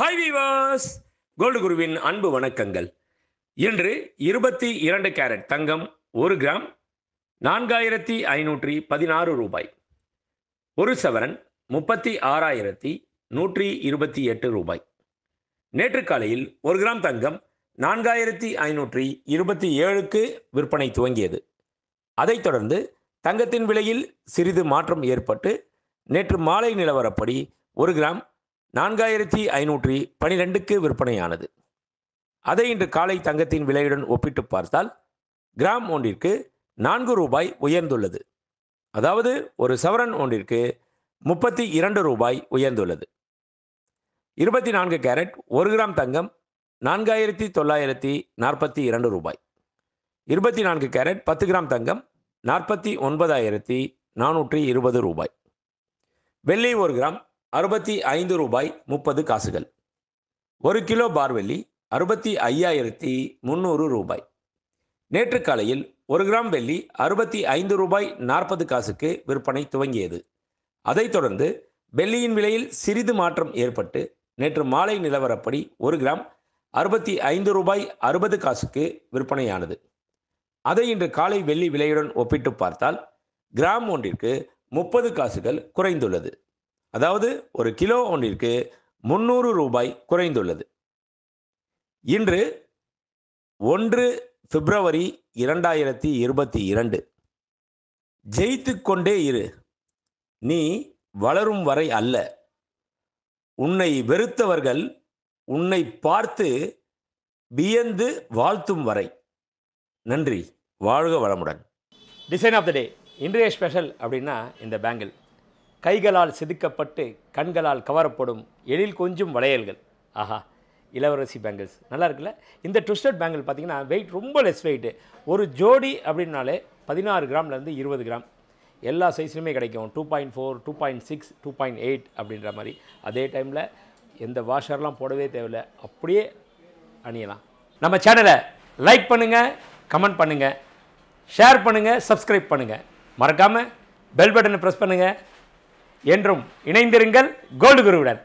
hi வீவாஸ் gold குருவின் அன்பு வணக்கங்கள் இன்று இருபத்தி இரண்டு கேரட் தங்கம் ஒரு கிராம் நான்காயிரத்தி ஐநூற்றி பதினாறு ரூபாய் ஒரு சவரன் முப்பத்தி ஆறாயிரத்தி நூற்றி இருபத்தி எட்டு ரூபாய் நேற்று காலையில் ஒரு கிராம் தங்கம் நான்காயிரத்தி ஐநூற்றி இருபத்தி ஏழுக்கு விற்பனை துவங்கியது அதைத் தொடர்ந்து தங்கத்தின் விலையில் சிறிது மாற்றம் ஏற்பட்டு நேற்று மாலை நிலவரப்படி ஒரு கிராம் நான்காயிரத்தி ஐநூற்றி பனிரெண்டுக்கு விற்பனையானது அதை இன்று காலை தங்கத்தின் விலையுடன் ஒப்பிட்டு பார்த்தால் கிராம் ஒன்றிற்கு நான்கு ரூபாய் உயர்ந்துள்ளது அதாவது ஒரு சவரன் ஒன்றிற்கு முப்பத்தி இரண்டு ரூபாய் உயர்ந்துள்ளது இருபத்தி நான்கு கேரட் ஒரு கிராம் தங்கம் நான்காயிரத்தி தொள்ளாயிரத்தி நாற்பத்தி இரண்டு ரூபாய் இருபத்தி நான்கு கேரட் பத்து கிராம் தங்கம் நாற்பத்தி ஒன்பதாயிரத்தி நானூற்றி இருபது ரூபாய் வெள்ளி ஒரு கிராம் அறுபத்தி ஐந்து ரூபாய் முப்பது காசுகள் ஒரு கிலோ பார்வெள்ளி அறுபத்தி ஐயாயிரத்தி முந்நூறு ரூபாய் நேற்று காலையில் ஒரு கிராம் வெள்ளி அறுபத்தி ஐந்து ரூபாய் நாற்பது காசுக்கு விற்பனை துவங்கியது அதைத் தொடர்ந்து வெள்ளியின் விலையில் சிறிது மாற்றம் ஏற்பட்டு நேற்று மாலை நிலவரப்படி ஒரு கிராம் அறுபத்தி ஐந்து ரூபாய் அறுபது காசுக்கு விற்பனையானது அதை இன்று காலை வெள்ளி விலையுடன் ஒப்பிட்டு பார்த்தால் கிராம் ஒன்றிற்கு முப்பது காசுகள் குறைந்துள்ளது அதாவது ஒரு கிலோ ஒன்றிற்கு முந்நூறு ரூபாய் குறைந்துள்ளது இன்று ஒன்று பிப்ரவரி இரண்டாயிரத்தி இருபத்தி இரண்டு ஜெயித்து கொண்டே இரு நீ வளரும் வரை அல்ல உன்னை வெறுத்தவர்கள் உன்னை பார்த்து வியந்து வாழ்த்தும் வரை நன்றி வாழ்க வளமுடன் டிசைன் ஆஃப் த டே இன்றைய ஸ்பெஷல் அப்படின்னா இந்த பேங்கிள் கைகளால் செதுக்கப்பட்டு கண்களால் கவரப்படும் எழில் கொஞ்சம் வளையல்கள் ஆஹா இளவரசி பேங்கிள்ஸ் நல்லா இருக்குல்ல இந்த ட்விஸ்டட் பேங்கிள் பார்த்திங்கன்னா வெயிட் ரொம்ப லெஸ் வெயிட்டு ஒரு ஜோடி அப்படின்னாலே பதினாறு கிராம்லேருந்து இருபது கிராம் எல்லா சைஸ்லையுமே கிடைக்கும் two point four two point six two point eight அப்படின்ற மாதிரி அதே டைமில் எந்த வாஷர்லாம் போடவே தேவையில்ல அப்படியே அணியலாம் நம்ம சேனலை லைக் பண்ணுங்கள் கமெண்ட் பண்ணுங்கள் ஷேர் பண்ணுங்கள் சப்ஸ்கிரைப் பண்ணுங்கள் மறக்காமல் பெல் பட்டனை ப்ரெஸ் பண்ணுங்கள் என்றும் இணைந்திருங்கள் கோல்டு குருவுடன்